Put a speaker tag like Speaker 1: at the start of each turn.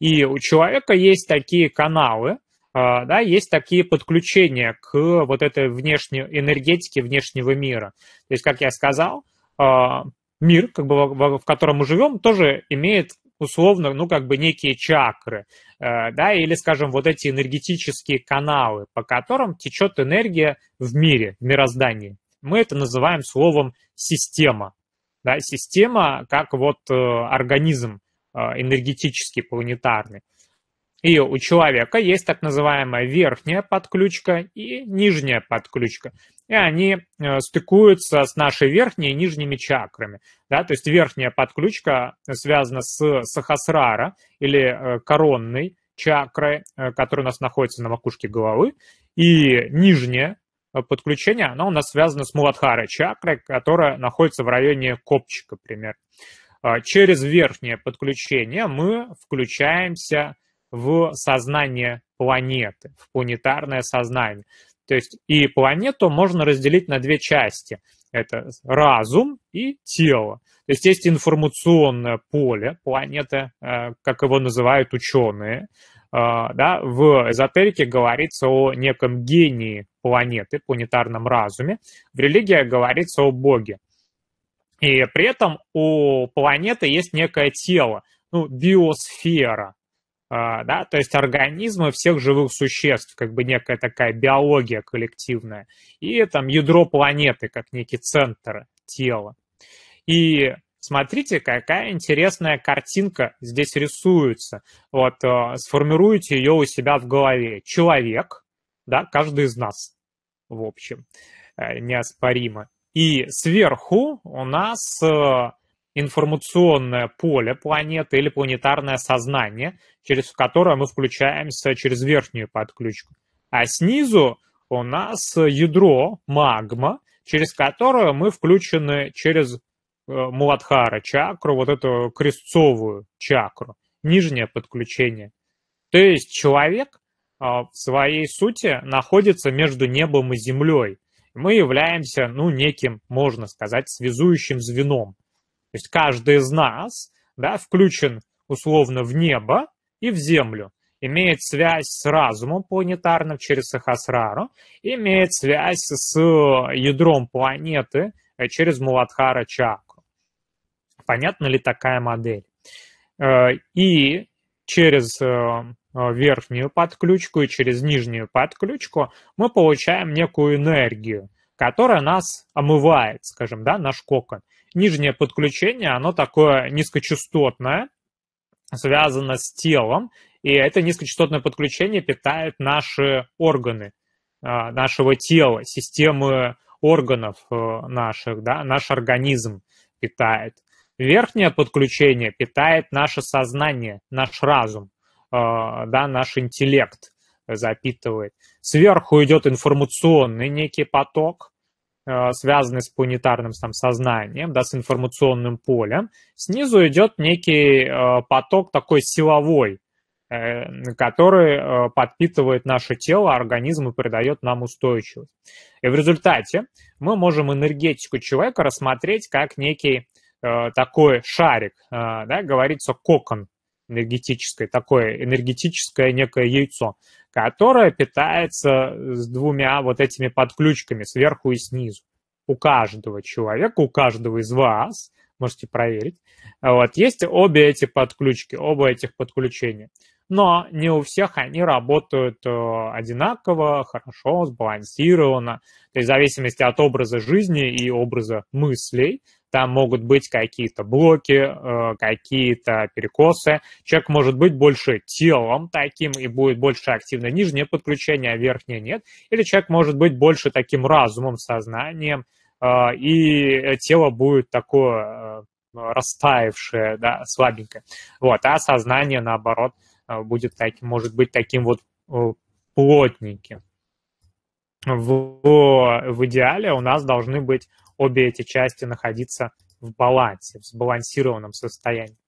Speaker 1: И у человека есть такие каналы, а, да, есть такие подключения к вот этой внешней энергетике внешнего мира. То есть, как я сказал, а, мир, как бы, в котором мы живем, тоже имеет условно, ну, как бы некие чакры, э, да, или, скажем, вот эти энергетические каналы, по которым течет энергия в мире, в мироздании. Мы это называем словом система, да, система как вот э, организм, Э, энергетически планетарны. И у человека есть так называемая верхняя подключка и нижняя подключка. И они э, стыкуются с нашей верхней и нижними чакрами. Да? То есть верхняя подключка связана с сахасрара или э, коронной чакрой, которая у нас находится на макушке головы. И нижняя подключение, оно у нас связано с Муладхарой чакрой, которая находится в районе копчика примерно. А, через верхнее подключение мы включаемся в сознание планеты, в планетарное сознание. То есть и планету можно разделить на две части. Это разум и тело. То есть есть информационное поле планеты, э, как его называют ученые. А, да, в эзотерике говорится о неком гении планеты, планетарном разуме. В религии говорится о Боге. И при этом у планеты есть некое тело, ну, биосфера, а, да, то есть организмы всех живых существ, как бы некая такая биология коллективная, и там ядро планеты, как некий центр тела. И смотрите, какая интересная картинка здесь рисуется. Вот, а, сформируйте ее у себя в голове. Человек, да, каждый из нас, в общем, э, неоспоримо. И сверху у нас э, информационное поле планеты или планетарное сознание, через которое мы включаемся через верхнюю подключку. А снизу у нас ядро, магма, через которое мы включены через э, Муладхара чакру, вот эту крестцовую чакру, нижнее подключение. То есть человек э, в своей сути находится между небом и землей мы являемся, ну, неким, можно сказать, связующим звеном. То есть каждый из нас, да, включен условно в небо и в землю, имеет связь с разумом планетарным через Сахасрару, имеет связь с ядром планеты через Муладхара Чакру. Понятна ли такая модель? Э, и через э, Э, верхнюю подключку и через нижнюю подключку мы получаем некую энергию, которая нас омывает, скажем, да, наш кокон. Нижнее подключение, оно такое низкочастотное, связано с телом, и это низкочастотное подключение питает наши органы э, нашего тела, системы органов э, наших, да, наш организм питает. Верхнее подключение питает наше сознание, наш разум. А, да, наш интеллект запитывает. Сверху идет информационный некий поток, а, связанный с планетарным там, сознанием, да, с информационным полем. Снизу идет некий а, поток такой силовой, э, который подпитывает наше тело, организм и придает нам устойчивость. И в результате мы можем энергетику человека рассмотреть как некий э, такой шарик, э, да, говорится, кокон, энергетической такое энергетическое некое яйцо, которое питается с двумя вот этими подключками сверху и снизу. У каждого человека, у каждого из вас можете проверить. Вот, есть обе эти подключки, оба этих подключения. Но не у всех они работают э, одинаково, хорошо, сбалансированно. То есть в зависимости от образа жизни и образа мыслей, там могут быть какие-то блоки, э, какие-то перекосы. Человек может быть больше телом таким и будет больше активно нижнее подключение, а верхнее нет. Или человек может быть больше таким разумом, сознанием, а, и тело будет такое э, растаявшее, да, слабенькое. Вот, а сознание, наоборот, э, будет таким, может быть таким вот э, плотненьким. В, в идеале у нас должны быть обе эти части находиться в балансе, в сбалансированном состоянии.